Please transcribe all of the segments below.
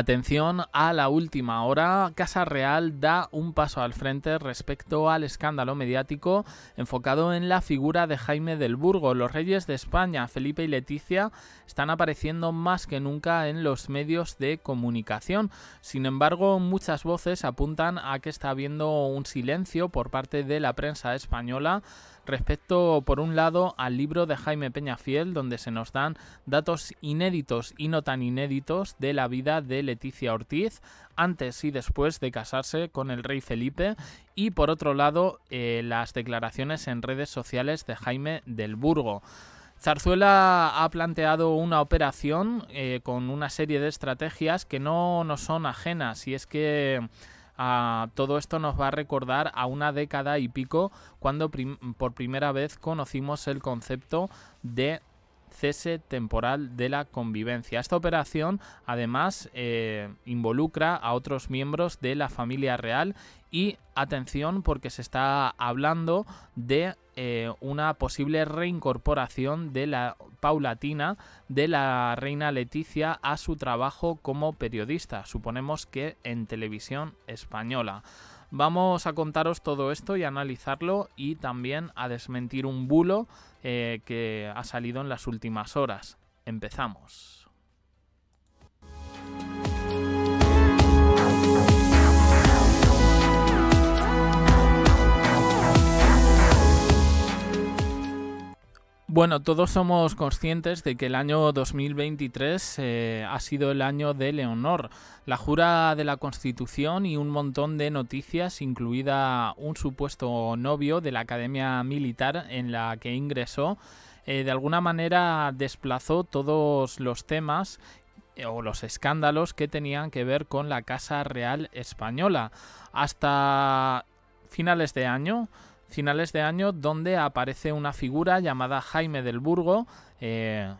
Atención a la última hora, Casa Real da un paso al frente respecto al escándalo mediático enfocado en la figura de Jaime del Burgo. Los reyes de España, Felipe y Leticia, están apareciendo más que nunca en los medios de comunicación. Sin embargo, muchas voces apuntan a que está habiendo un silencio por parte de la prensa española Respecto, por un lado, al libro de Jaime Peñafiel, donde se nos dan datos inéditos y no tan inéditos de la vida de Leticia Ortiz, antes y después de casarse con el rey Felipe, y por otro lado, eh, las declaraciones en redes sociales de Jaime del Burgo. Zarzuela ha planteado una operación eh, con una serie de estrategias que no nos son ajenas y es que todo esto nos va a recordar a una década y pico cuando por primera vez conocimos el concepto de cese temporal de la convivencia. Esta operación además eh, involucra a otros miembros de la familia real y atención porque se está hablando de eh, una posible reincorporación de la paulatina de la reina Leticia a su trabajo como periodista, suponemos que en televisión española. Vamos a contaros todo esto y analizarlo y también a desmentir un bulo eh, que ha salido en las últimas horas. Empezamos. Bueno, todos somos conscientes de que el año 2023 eh, ha sido el año de Leonor, la jura de la Constitución y un montón de noticias, incluida un supuesto novio de la Academia Militar en la que ingresó. Eh, de alguna manera desplazó todos los temas eh, o los escándalos que tenían que ver con la Casa Real Española. Hasta finales de año, finales de año donde aparece una figura llamada Jaime del Burgo, eh,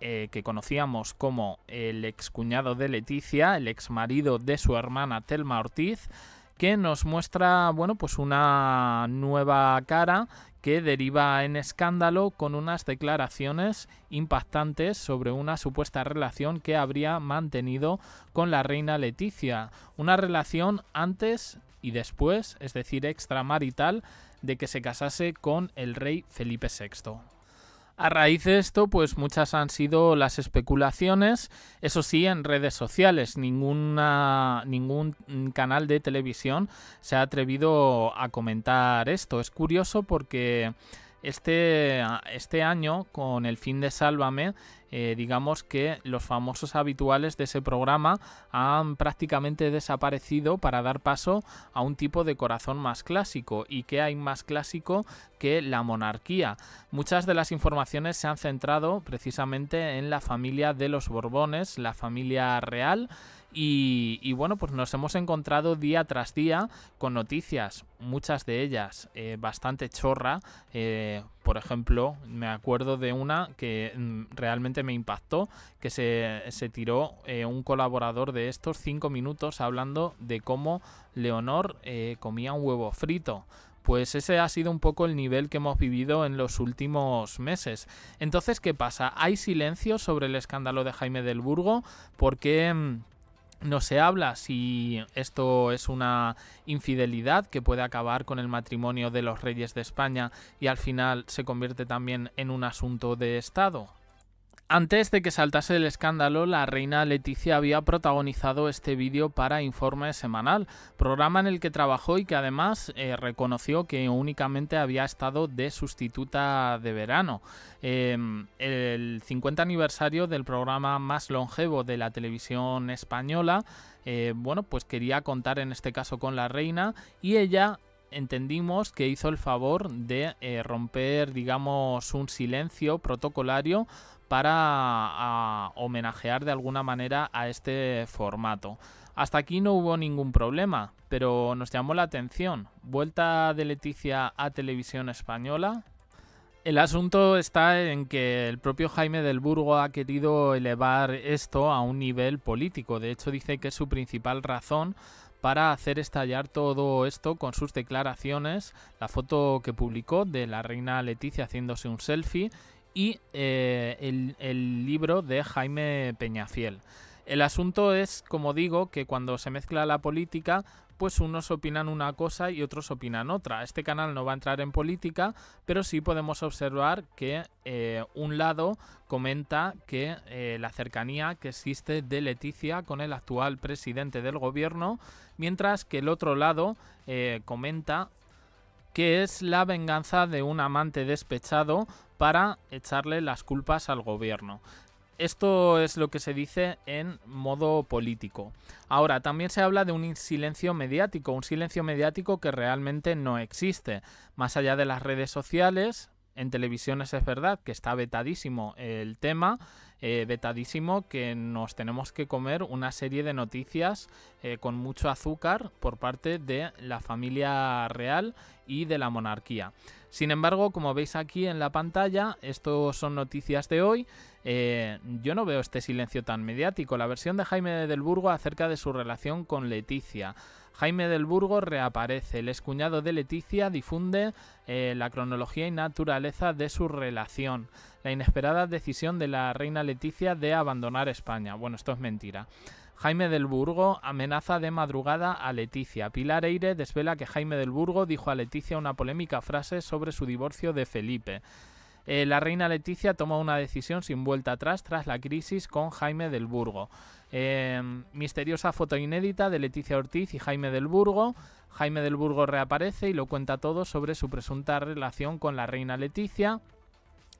eh, que conocíamos como el excuñado de Leticia, el exmarido de su hermana Telma Ortiz, que nos muestra, bueno, pues una nueva cara que deriva en escándalo con unas declaraciones impactantes sobre una supuesta relación que habría mantenido con la reina Leticia, una relación antes y después, es decir, extramarital, de que se casase con el rey Felipe VI. A raíz de esto, pues muchas han sido las especulaciones, eso sí, en redes sociales. Ninguna, ningún canal de televisión se ha atrevido a comentar esto. Es curioso porque este, este año, con el fin de Sálvame, eh, digamos que los famosos habituales de ese programa han prácticamente desaparecido para dar paso a un tipo de corazón más clásico. ¿Y qué hay más clásico que la monarquía? Muchas de las informaciones se han centrado precisamente en la familia de los Borbones, la familia real, y, bueno, pues nos hemos encontrado día tras día con noticias, muchas de ellas eh, bastante chorra. Eh, por ejemplo, me acuerdo de una que mm, realmente me impactó, que se, tiró eh, un colaborador de estos cinco minutos hablando de cómo Leonor comía un huevo frito pues ese ha sido un poco el nivel que hemos vivido en los últimos meses. Entonces, ¿qué pasa? ¿Hay silencio sobre el escándalo de Jaime del Burgo? Porque... Mm, no se habla si esto es una infidelidad que puede acabar con el matrimonio de los reyes de España y al final se convierte también en un asunto de Estado. Antes de que saltase el escándalo, la reina Leticia había protagonizado este vídeo para Informe Semanal, programa en el que trabajó y que además eh, reconoció que únicamente había estado de sustituta de verano. Em, el 50 aniversario del programa más longevo de la televisión española, eh, bueno, pues quería contar en este caso con la reina y ella entendimos que hizo el favor de eh, romper, digamos, un silencio protocolario para homenajear de alguna manera a este formato. Hasta aquí no hubo ningún problema, pero nos llamó la atención. Vuelta de Leticia a televisión española. El asunto está en que el propio Jaime del Burgo ha querido elevar esto a un nivel político. De hecho, dice que es su principal razón para hacer estallar todo esto con sus declaraciones, la foto que publicó de la reina Leticia haciéndose un selfie y eh, el, libro de Jaime Peñafiel. El asunto es, como digo, que cuando se mezcla la política, pues unos opinan una cosa y otros opinan otra. Este canal no va a entrar en política, pero sí podemos observar que eh, un lado comenta que eh, la cercanía que existe de Leticia con el actual presidente del gobierno, mientras que el otro lado comenta que es la venganza de un amante despechado para echarle las culpas al gobierno. Esto es lo que se dice en modo político. Ahora, también se habla de un silencio mediático, un silencio mediático que realmente no existe. Más allá de las redes sociales, en televisiones es verdad que está vetadísimo el tema, eh, vetadísimo que nos tenemos que comer una serie de noticias eh, con mucho azúcar por parte de la familia real y de la monarquía. Sin embargo, como veis aquí en la pantalla, esto son noticias de hoy. Eh, yo no veo este silencio tan mediático. La versión de Jaime del Burgo acerca de su relación con Leticia. Jaime del Burgo reaparece, el escuñado de Leticia difunde eh, la cronología y naturaleza de su relación, la inesperada decisión de la reina Leticia de abandonar España. Bueno, esto es mentira. Jaime del Burgo amenaza de madrugada a Leticia. Pilar Eire desvela que Jaime del Burgo dijo a Leticia una polémica frase sobre su divorcio de Felipe. Eh, la reina Leticia toma una decisión sin vuelta atrás tras la crisis con Jaime del Burgo. Eh, misteriosa foto inédita de Leticia Ortiz y Jaime del Burgo. Jaime del Burgo reaparece y lo cuenta todo sobre su presunta relación con la reina Leticia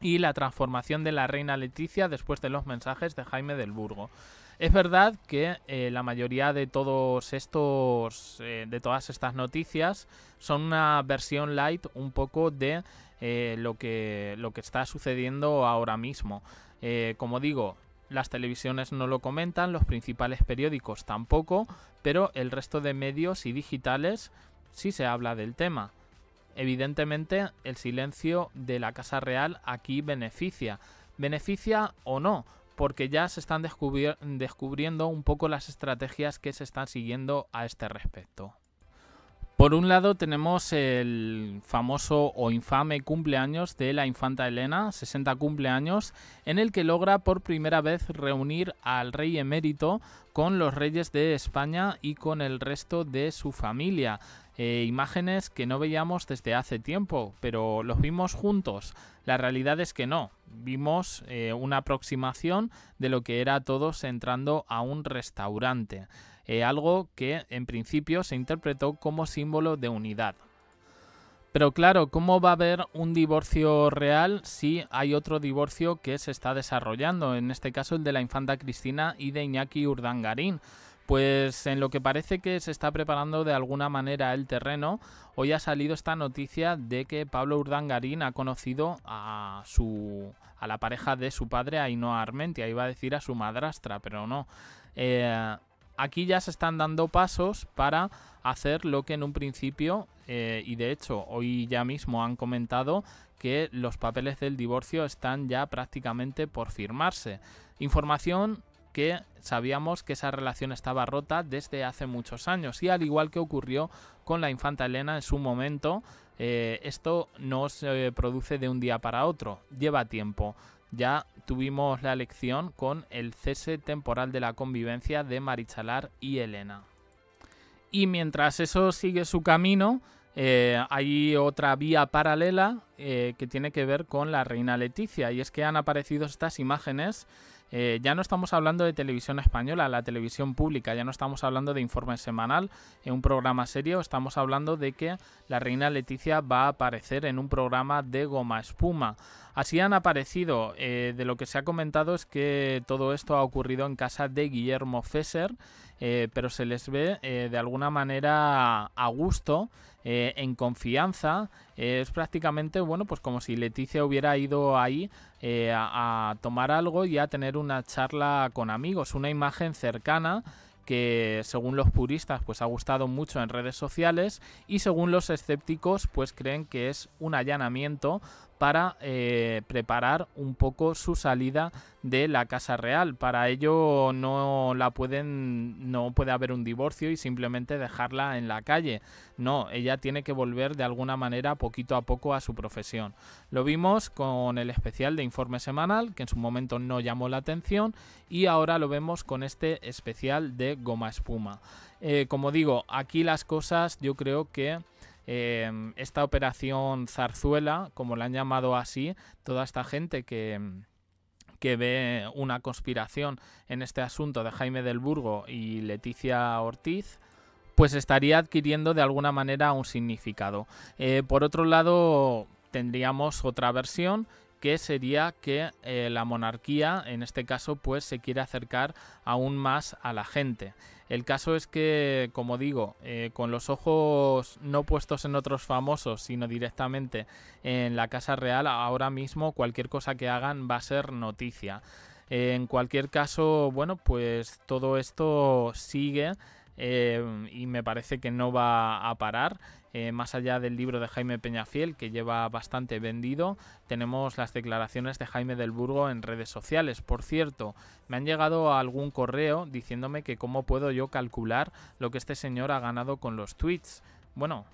y la transformación de la reina Leticia después de los mensajes de Jaime del Burgo. Es verdad que eh, la mayoría de todos estos, eh, de todas estas noticias, son una versión light un poco de eh, lo, que, lo que está sucediendo ahora mismo. como digo, las televisiones no lo comentan, los principales periódicos tampoco, pero el resto de medios y digitales sí se habla del tema. Evidentemente, el silencio de la Casa Real aquí beneficia. Beneficia o no, porque ya se están descubriendo un poco las estrategias que se están siguiendo a este respecto. Por un lado tenemos el famoso o infame cumpleaños de la infanta Elena, 60 cumpleaños, en el que logra por primera vez reunir al rey emérito con los reyes de España y con el resto de su familia. Eh, imágenes que no veíamos desde hace tiempo, pero los vimos juntos. La realidad es que no, vimos eh, una aproximación de lo que era todos entrando a un restaurante, eh, algo que en principio se interpretó como símbolo de unidad. Pero claro, ¿cómo va a haber un divorcio real si hay otro divorcio que se está desarrollando? En este caso el de la infanta Cristina y de Iñaki Urdangarín. Pues en lo que parece que se está preparando de alguna manera el terreno, hoy ha salido esta noticia de que Pablo Urdangarín ha conocido a su a la pareja de su padre Ainhoa Armentia, iba a decir a su madrastra, pero no. Eh, aquí ya se están dando pasos para hacer lo que en un principio, eh, y de hecho hoy ya mismo han comentado que los papeles del divorcio están ya prácticamente por firmarse. Información que sabíamos que esa relación estaba rota desde hace muchos años y al igual que ocurrió con la infanta Elena en su momento, eh, esto no se produce de un día para otro, lleva tiempo. Ya tuvimos la lección con el cese temporal de la convivencia de Marichalar y Elena. Y mientras eso sigue su camino, eh, hay otra vía paralela eh, que tiene que ver con la reina Leticia y es que han aparecido estas imágenes. Eh, ya no estamos hablando de televisión española, la televisión pública, ya no estamos hablando de informe semanal, en un programa serio, estamos hablando de que la reina Leticia va a aparecer en un programa de goma espuma. Así han aparecido, de lo que se ha comentado es que todo esto ha ocurrido en casa de Guillermo Fesser. Eh, pero se les ve eh, de alguna manera a gusto, eh, en confianza. es prácticamente, bueno, pues como si Leticia hubiera ido ahí a tomar algo y a tener una charla con amigos, una imagen cercana que según los puristas pues ha gustado mucho en redes sociales y según los escépticos pues creen que es un allanamiento para eh, preparar un poco su salida de la casa real. Para ello no la pueden, no puede haber un divorcio y simplemente dejarla en la calle. No, ella tiene que volver de alguna manera poquito a poco a su profesión. Lo vimos con el especial de informe semanal que en su momento no llamó la atención y ahora lo vemos con este especial de goma espuma. Eh, como digo, aquí las cosas yo creo que em, esta operación zarzuela, como la han llamado así, toda esta gente que que ve una conspiración en este asunto de Jaime del Burgo y Leticia Ortiz, pues estaría adquiriendo de alguna manera un significado. Eh, por otro lado, tendríamos otra versión que sería que eh, la monarquía, en este caso, pues se quiere acercar aún más a la gente. El caso es que, como digo, eh, con los ojos no puestos en otros famosos, sino directamente en la Casa Real, ahora mismo cualquier cosa que hagan va a ser noticia. en cualquier caso, bueno, pues todo esto sigue Em, y me parece que no va a parar. Eh, más allá del libro de Jaime Peñafiel, que lleva bastante vendido, tenemos las declaraciones de Jaime del Burgo en redes sociales. Por cierto, me han llegado algún correo diciéndome que cómo puedo yo calcular lo que este señor ha ganado con los tweets. Bueno,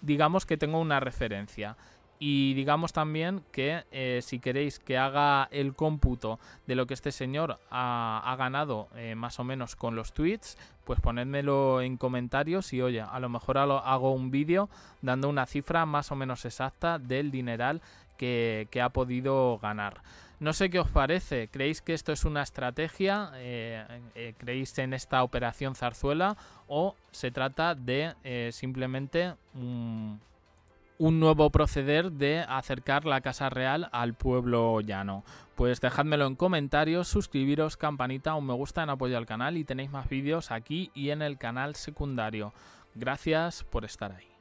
digamos que tengo una referencia. Y digamos también que eh, si queréis que haga el cómputo de lo que este señor ha, ganado eh, más o menos con los tweets, pues ponedmelo en comentarios y oye, a lo mejor hago un vídeo dando una cifra más o menos exacta del dineral que, ha podido ganar. No sé qué os parece, ¿creéis que esto es una estrategia? Eh, ¿Creéis en esta operación zarzuela? ¿O se trata de simplemente un nuevo proceder de acercar la Casa Real al pueblo llano. Pues dejadmelo en comentarios, suscribiros, campanita, un me gusta en apoyo al canal y tenéis más vídeos aquí y en el canal secundario. Gracias por estar ahí.